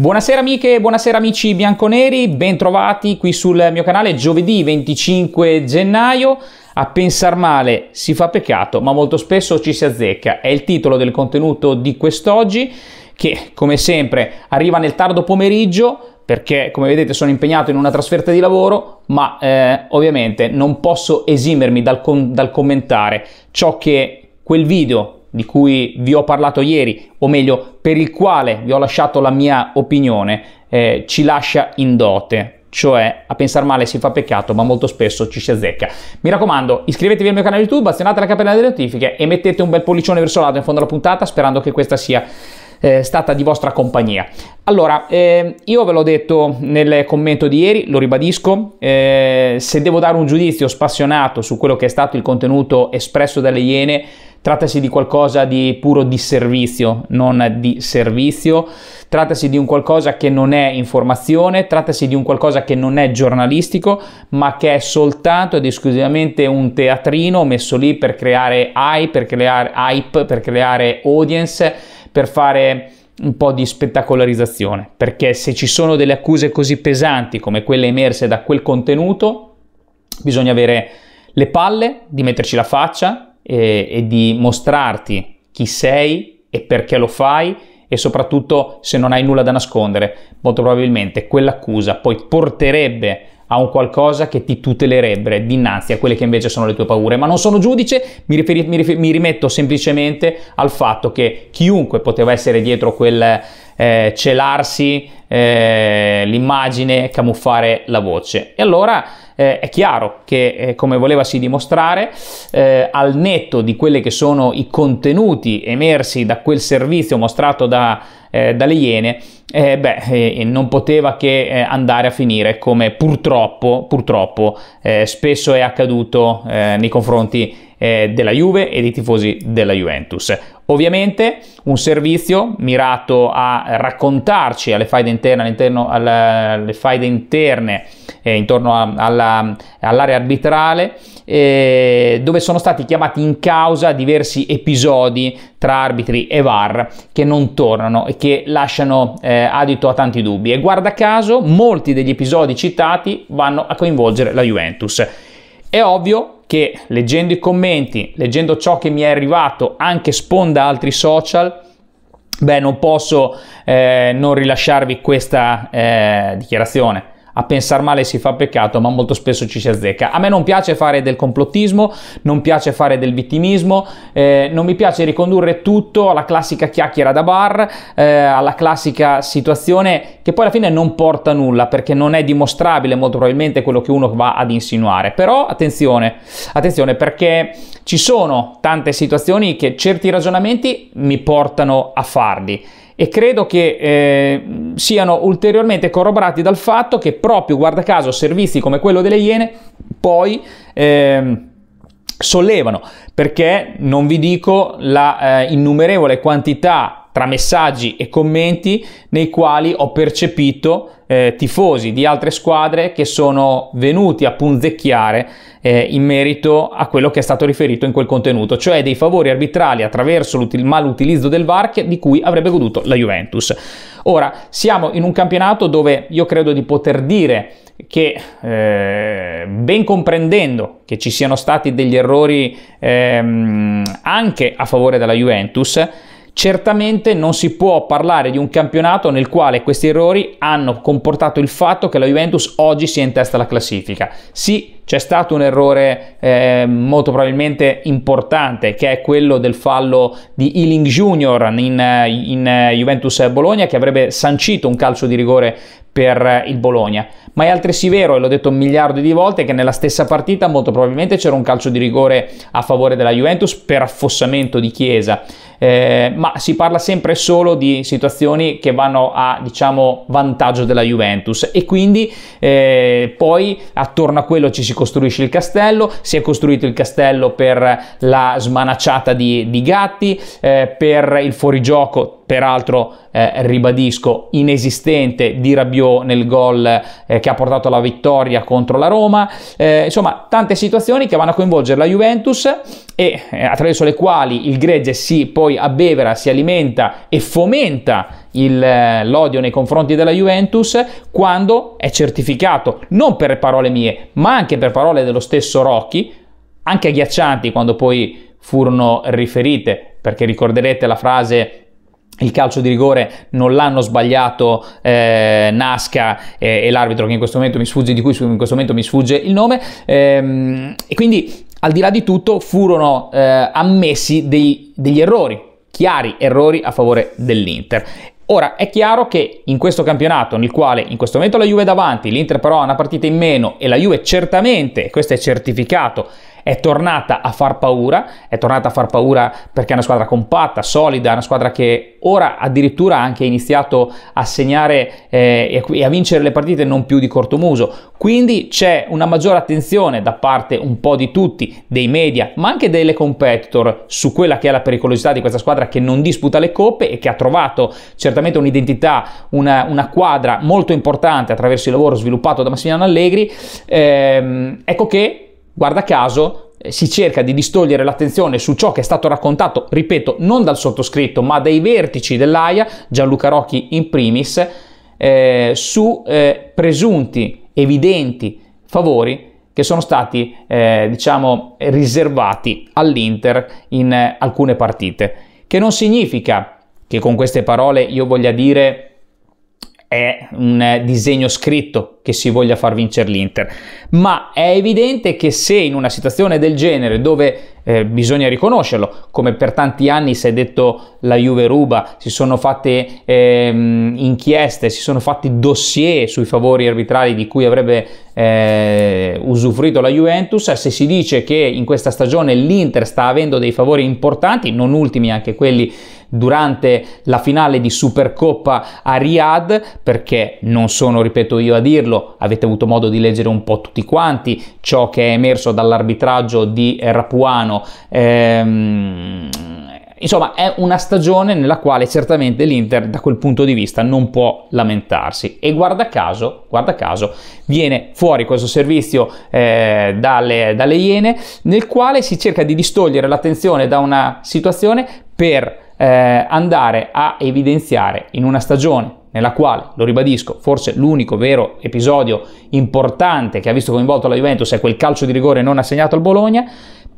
Buonasera amiche, buonasera amici bianconeri, bentrovati qui sul mio canale giovedì 25 gennaio. A pensar male si fa peccato, ma molto spesso ci si azzecca. È il titolo del contenuto di quest'oggi che, come sempre, arriva nel tardo pomeriggio perché, come vedete, sono impegnato in una trasferta di lavoro, ma eh, ovviamente non posso esimermi dal, com- dal commentare ciò che quel video di cui vi ho parlato ieri, o meglio, per il quale vi ho lasciato la mia opinione, eh, ci lascia in dote. Cioè, a pensare male si fa peccato, ma molto spesso ci si azzecca. Mi raccomando, iscrivetevi al mio canale YouTube, azionate la campanella delle notifiche e mettete un bel pollicione verso l'alto in fondo alla puntata, sperando che questa sia eh, stata di vostra compagnia. Allora, eh, io ve l'ho detto nel commento di ieri, lo ribadisco, eh, se devo dare un giudizio spassionato su quello che è stato il contenuto espresso dalle Iene, Trattasi di qualcosa di puro di servizio, non di servizio, trattasi di un qualcosa che non è informazione, trattasi di un qualcosa che non è giornalistico, ma che è soltanto ed esclusivamente un teatrino messo lì per creare hype, per creare hype, per creare audience, per fare un po' di spettacolarizzazione, perché se ci sono delle accuse così pesanti come quelle emerse da quel contenuto, bisogna avere le palle di metterci la faccia, eh, e di mostrarti chi sei e perché lo fai e soprattutto se non hai nulla da nascondere, molto probabilmente quell'accusa poi porterebbe a un qualcosa che ti tutelerebbe dinanzi a quelle che invece sono le tue paure. Ma non sono giudice, mi, riferi, mi, riferi, mi rimetto semplicemente al fatto che chiunque poteva essere dietro quel eh, celarsi eh, l'immagine, camuffare la voce. E allora eh, è chiaro che, eh, come volevasi dimostrare, eh, al netto di quelli che sono i contenuti emersi da quel servizio mostrato da, eh, dalle Iene, eh, beh, eh, non poteva che eh, andare a finire come purtroppo, purtroppo eh, spesso è accaduto eh, nei confronti eh, della Juve e dei tifosi della Juventus. Ovviamente un servizio mirato a raccontarci alle faide interne, all'interno, alle faide interne eh, intorno a, alla, all'area arbitrale, eh, dove sono stati chiamati in causa diversi episodi tra arbitri e VAR che non tornano e che lasciano eh, adito a tanti dubbi. E guarda caso, molti degli episodi citati vanno a coinvolgere la Juventus. È ovvio che leggendo i commenti, leggendo ciò che mi è arrivato anche sponda altri social, beh, non posso eh, non rilasciarvi questa eh, dichiarazione a pensare male si fa peccato, ma molto spesso ci si azzecca. A me non piace fare del complottismo, non piace fare del vittimismo, eh, non mi piace ricondurre tutto alla classica chiacchiera da bar, eh, alla classica situazione che poi alla fine non porta a nulla perché non è dimostrabile molto probabilmente quello che uno va ad insinuare. Però attenzione, attenzione perché ci sono tante situazioni che certi ragionamenti mi portano a farli e credo che eh, siano ulteriormente corroborati dal fatto che proprio, guarda caso, servizi come quello delle Iene poi... Eh, sollevano perché non vi dico la eh, innumerevole quantità tra messaggi e commenti nei quali ho percepito eh, tifosi di altre squadre che sono venuti a punzecchiare eh, in merito a quello che è stato riferito in quel contenuto, cioè dei favori arbitrali attraverso il malutilizzo del VAR di cui avrebbe goduto la Juventus. Ora, siamo in un campionato dove io credo di poter dire che eh, ben comprendendo che ci siano stati degli errori ehm, anche a favore della Juventus, Certamente non si può parlare di un campionato nel quale questi errori hanno comportato il fatto che la Juventus oggi sia in testa alla classifica. Sì, c'è stato un errore eh, molto probabilmente importante che è quello del fallo di Ealing Junior in, eh, in eh, Juventus Bologna che avrebbe sancito un calcio di rigore per eh, il Bologna ma è altresì vero, e l'ho detto un miliardo di volte, che nella stessa partita molto probabilmente c'era un calcio di rigore a favore della Juventus per affossamento di Chiesa, eh, ma si parla sempre solo di situazioni che vanno a, diciamo, vantaggio della Juventus e quindi eh, poi attorno a quello ci si costruisce il castello, si è costruito il castello per la smanacciata di, di Gatti, eh, per il fuorigioco peraltro eh, ribadisco inesistente di Rabiot nel gol eh, che che ha portato alla vittoria contro la Roma, eh, insomma tante situazioni che vanno a coinvolgere la Juventus e eh, attraverso le quali il Gregge si poi abbevera, si alimenta e fomenta il, eh, l'odio nei confronti della Juventus quando è certificato, non per parole mie, ma anche per parole dello stesso Rocchi, anche agghiaccianti quando poi furono riferite, perché ricorderete la frase il calcio di rigore non l'hanno sbagliato eh, Nasca eh, e l'arbitro che in questo momento mi sfugge, di cui in questo momento mi sfugge il nome, ehm, e quindi al di là di tutto furono eh, ammessi dei, degli errori, chiari errori a favore dell'Inter. Ora è chiaro che in questo campionato, nel quale in questo momento la Juve è davanti, l'Inter però ha una partita in meno e la Juve certamente, questo è certificato, è tornata a far paura, è tornata a far paura perché è una squadra compatta, solida, una squadra che ora addirittura ha anche iniziato a segnare eh, e a vincere le partite non più di corto muso. Quindi c'è una maggiore attenzione da parte un po' di tutti, dei media, ma anche delle competitor su quella che è la pericolosità di questa squadra che non disputa le coppe e che ha trovato certamente un'identità, una, una quadra molto importante attraverso il lavoro sviluppato da Massimiliano Allegri. Ehm, ecco che guarda caso, eh, si cerca di distogliere l'attenzione su ciò che è stato raccontato, ripeto, non dal sottoscritto, ma dai vertici dell'AIA, Gianluca Rocchi in primis, eh, su eh, presunti, evidenti favori che sono stati eh, diciamo riservati all'Inter in eh, alcune partite, che non significa che con queste parole io voglia dire è un eh, disegno scritto che si voglia far vincere l'Inter, ma è evidente che se in una situazione del genere dove eh, bisogna riconoscerlo, come per tanti anni si è detto la Juve ruba, si sono fatte ehm, inchieste, si sono fatti dossier sui favori arbitrali di cui avrebbe eh, usufruito la Juventus, se si dice che in questa stagione l'Inter sta avendo dei favori importanti, non ultimi anche quelli durante la finale di Supercoppa a Riyadh, perché non sono, ripeto io a dirlo, avete avuto modo di leggere un po' tutti quanti ciò che è emerso dall'arbitraggio di eh, Rapuano Ehm, insomma, è una stagione nella quale certamente l'Inter da quel punto di vista non può lamentarsi. E guarda caso, guarda caso viene fuori questo servizio eh, dalle, dalle Iene, nel quale si cerca di distogliere l'attenzione da una situazione per eh, andare a evidenziare in una stagione nella quale, lo ribadisco, forse l'unico vero episodio importante che ha visto coinvolto la Juventus è quel calcio di rigore non assegnato al Bologna,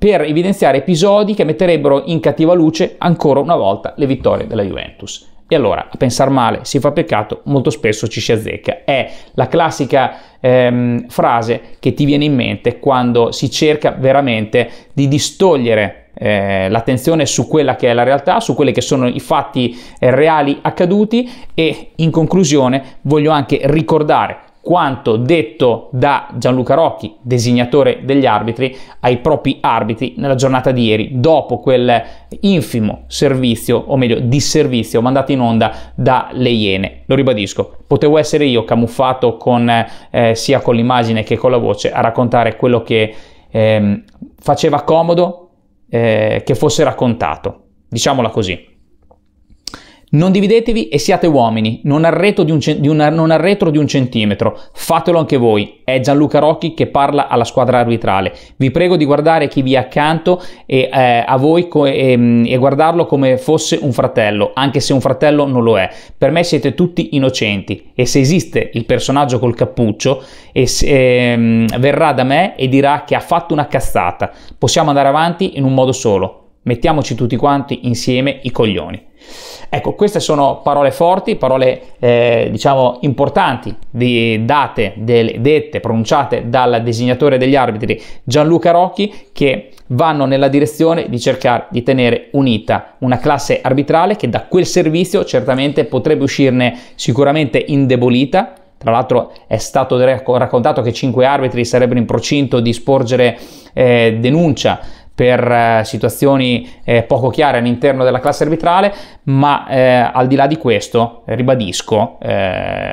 per evidenziare episodi che metterebbero in cattiva luce ancora una volta le vittorie della Juventus. E allora a pensare male si fa peccato, molto spesso ci si azzecca. È la classica ehm, frase che ti viene in mente quando si cerca veramente di distogliere eh, l'attenzione su quella che è la realtà, su quelli che sono i fatti eh, reali accaduti e in conclusione voglio anche ricordare quanto detto da Gianluca Rocchi, designatore degli arbitri, ai propri arbitri nella giornata di ieri, dopo quel infimo servizio, o meglio disservizio, mandato in onda dalle Iene. Lo ribadisco, potevo essere io camuffato con, eh, sia con l'immagine che con la voce a raccontare quello che eh, faceva comodo eh, che fosse raccontato, diciamola così. Non dividetevi e siate uomini, non arretro di, ce- di, una- non arretro di un, centimetro. Fatelo anche voi. È Gianluca Rocchi che parla alla squadra arbitrale. Vi prego di guardare chi vi è accanto e eh, a voi co- e, mm, e guardarlo come fosse un fratello, anche se un fratello non lo è. Per me siete tutti innocenti e se esiste il personaggio col cappuccio e se, eh, mm, verrà da me e dirà che ha fatto una cazzata. Possiamo andare avanti in un modo solo. Mettiamoci tutti quanti insieme i coglioni. Ecco, queste sono parole forti, parole eh, diciamo importanti, di, date, delle, dette, pronunciate dal disegnatore degli arbitri Gianluca Rocchi, che vanno nella direzione di cercare di tenere unita una classe arbitrale che da quel servizio certamente potrebbe uscirne sicuramente indebolita, tra l'altro è stato raccontato che cinque arbitri sarebbero in procinto di sporgere eh, denuncia per eh, situazioni eh, poco chiare all'interno della classe arbitrale, ma eh, al di là di questo, ribadisco,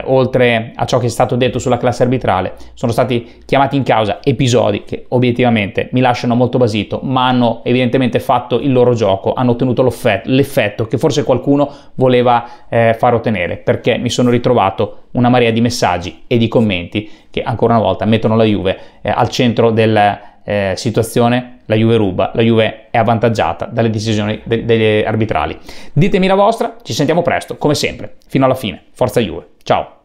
oltre a ciò che è stato detto sulla classe arbitrale, sono stati chiamati in causa episodi che obiettivamente mi lasciano molto basito, ma hanno evidentemente fatto il loro gioco, hanno ottenuto l'effetto che forse qualcuno voleva far ottenere, perché mi sono ritrovato una marea di messaggi e di commenti che ancora una volta mettono la Juve eh, al centro del, eh, situazione la Juve ruba, la Juve è avvantaggiata dalle decisioni de- degli arbitrali. Ditemi la vostra, ci sentiamo presto, come sempre, fino alla fine. Forza Juve, ciao!